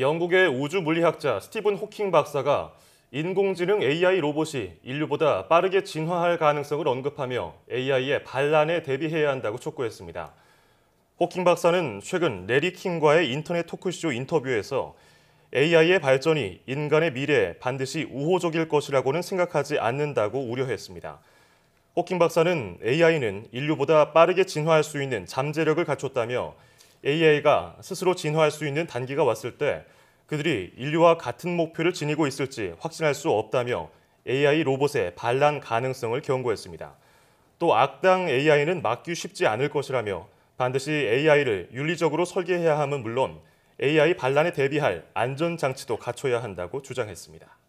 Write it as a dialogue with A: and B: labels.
A: 영국의 우주 물리학자 스티븐 호킹 박사가 인공지능 AI 로봇이 인류보다 빠르게 진화할 가능성을 언급하며 AI의 반란에 대비해야 한다고 촉구했습니다. 호킹 박사는 최근 레리 킹과의 인터넷 토크쇼 인터뷰에서 AI의 발전이 인간의 미래에 반드시 우호적일 것이라고는 생각하지 않는다고 우려했습니다. 호킹 박사는 AI는 인류보다 빠르게 진화할 수 있는 잠재력을 갖췄다며 AI가 스스로 진화할 수 있는 단계가 왔을 때 그들이 인류와 같은 목표를 지니고 있을지 확신할 수 없다며 AI 로봇의 반란 가능성을 경고했습니다. 또 악당 AI는 막기 쉽지 않을 것이라며 반드시 AI를 윤리적으로 설계해야 함은 물론 AI 반란에 대비할 안전장치도 갖춰야 한다고 주장했습니다.